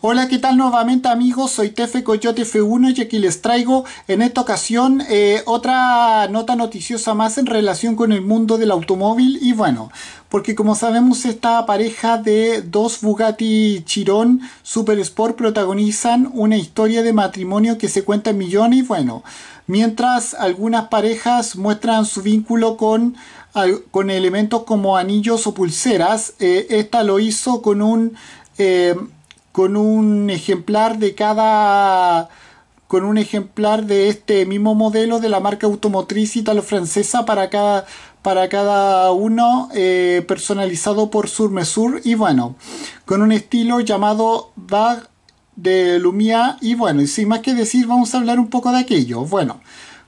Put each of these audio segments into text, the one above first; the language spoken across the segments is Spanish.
Hola, ¿qué tal nuevamente amigos? Soy Tefe Coyote F1 y aquí les traigo en esta ocasión eh, otra nota noticiosa más en relación con el mundo del automóvil y bueno, porque como sabemos esta pareja de dos Bugatti Chiron Super Sport protagonizan una historia de matrimonio que se cuenta en millones y bueno, mientras algunas parejas muestran su vínculo con, con elementos como anillos o pulseras, eh, esta lo hizo con un... Eh, con un ejemplar de cada con un ejemplar de este mismo modelo de la marca automotriz italo-francesa para cada, para cada uno eh, personalizado por Mesur y bueno, con un estilo llamado Bag de Lumia y bueno, y sin más que decir vamos a hablar un poco de aquello. Bueno,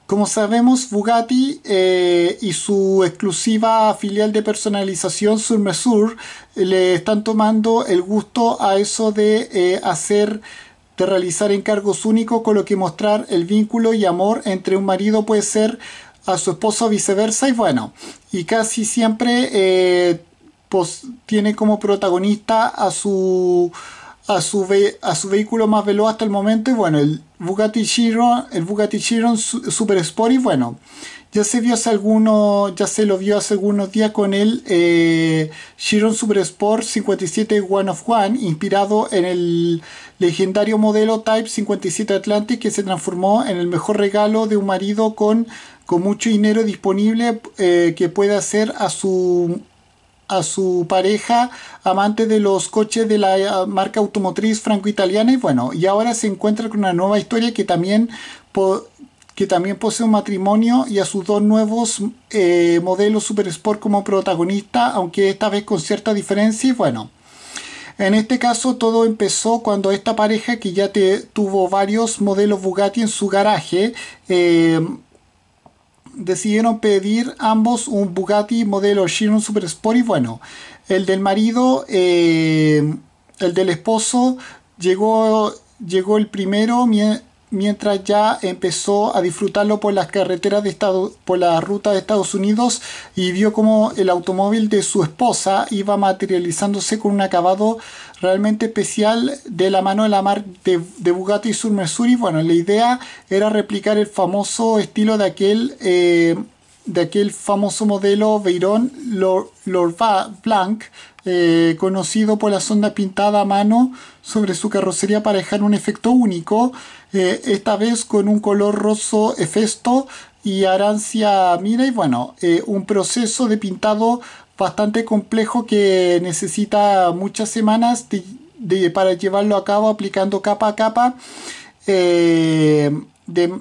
como sabemos, Bugatti eh, y su exclusiva filial de personalización sur Surmesur eh, le están tomando el gusto a eso de eh, hacer de realizar encargos únicos con lo que mostrar el vínculo y amor entre un marido puede ser a su esposo viceversa y bueno y casi siempre tiene como protagonista a su a su, a su vehículo más veloz hasta el momento y bueno el Bugatti Chiron, el Bugatti Chiron Super Sport y bueno, ya se vio hace algunos, ya se lo vio hace algunos días con el eh, Chiron Super Sport 57 One of One, inspirado en el legendario modelo Type 57 Atlantic que se transformó en el mejor regalo de un marido con, con mucho dinero disponible eh, que puede hacer a su a su pareja amante de los coches de la eh, marca automotriz franco-italiana y bueno, y ahora se encuentra con una nueva historia que también, que también posee un matrimonio y a sus dos nuevos eh, modelos Super Sport como protagonista, aunque esta vez con cierta diferencia y bueno. En este caso todo empezó cuando esta pareja que ya tuvo varios modelos Bugatti en su garaje, eh, decidieron pedir ambos un Bugatti modelo Chiron Super Sport y bueno, el del marido, eh, el del esposo llegó, llegó el primero mientras ya empezó a disfrutarlo por las carreteras de Estados, por la ruta de Estados Unidos y vio como el automóvil de su esposa iba materializándose con un acabado realmente especial de la mano de la mar de, Bugatti Sur Missouri. Bueno, la idea era replicar el famoso estilo de aquel eh, de aquel famoso modelo Veyron Lorva Blanc eh, conocido por la sonda pintada a mano sobre su carrocería para dejar un efecto único, eh, esta vez con un color roso efesto y arancia mira y bueno, eh, un proceso de pintado bastante complejo que necesita muchas semanas para llevarlo a cabo aplicando capa a capa. De,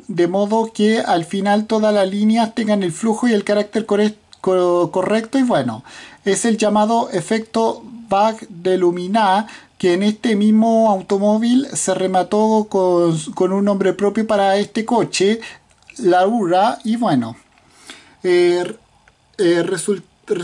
de, modo que al final todas las líneas tengan el flujo y el carácter correcto correcto y bueno. Es el llamado efecto Bag de Lumina. que en este mismo automóvil se remató con, un nombre propio para este coche, Laura, y bueno. Eh, eh, el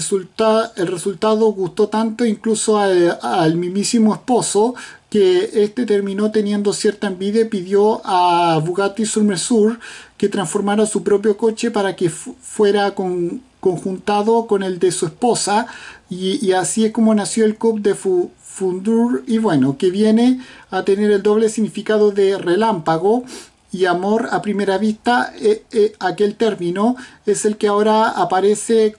resultado gustó tanto incluso al, mismísimo esposo que este terminó teniendo cierta envidia y pidió a Bugatti Surmesur que transformara su propio coche para que fuera con, conjuntado con el de su esposa y, así es como nació el COP de Fundur y bueno, que viene a tener el doble significado de relámpago y amor a primera vista, eh, eh, aquel término es el que ahora aparece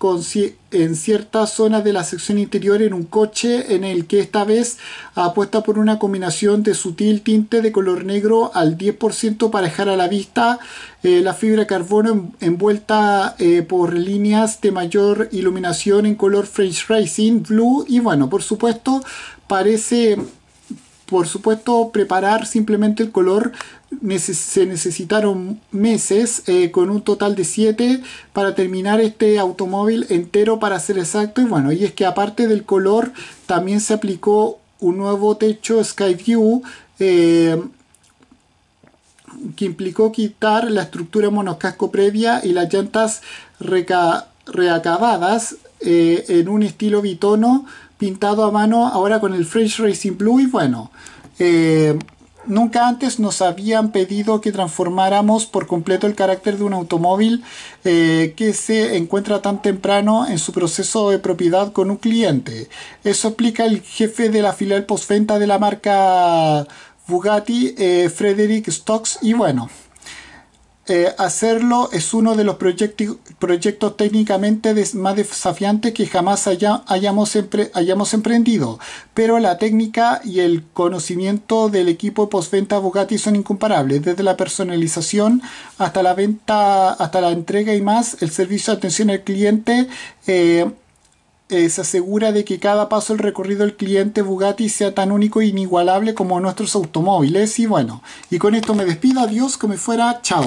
en ciertas zonas de la sección interior en un coche en el que esta vez apuesta por una combinación de sutil tinte de color negro al 10% para dejar a la vista eh, la fibra carbono envuelta por líneas de mayor iluminación en color French Racing, blue y bueno, por supuesto parece por supuesto, preparar simplemente el color se necesitaron meses eh, con un total de 7 para terminar este automóvil entero para ser exacto y bueno y es que aparte del color también se aplicó un nuevo techo Skyview eh, que implicó quitar la estructura monocasco previa y las llantas reacabadas eh, en un estilo bitono pintado a mano ahora con el French Racing Blue y bueno, eh, nunca antes nos habían pedido que transformáramos por completo el carácter de un automóvil eh, que se encuentra tan temprano en su proceso de propiedad con un cliente. Eso explica el jefe de la filial postventa de la marca Bugatti, eh, Frederick Stocks, y bueno, este, hacerlo es uno de los proyectos técnicamente más desafiantes que jamás hayamos, emprendido, pero la técnica y el conocimiento del equipo de postventa Bugatti son incomparables, desde la personalización hasta la venta, hasta la entrega y más, el servicio de atención al cliente. Eh, eh, se asegura de que cada paso del recorrido del cliente Bugatti sea tan único e inigualable como nuestros automóviles. Y bueno, y con esto me despido, adiós, que me fuera, chao.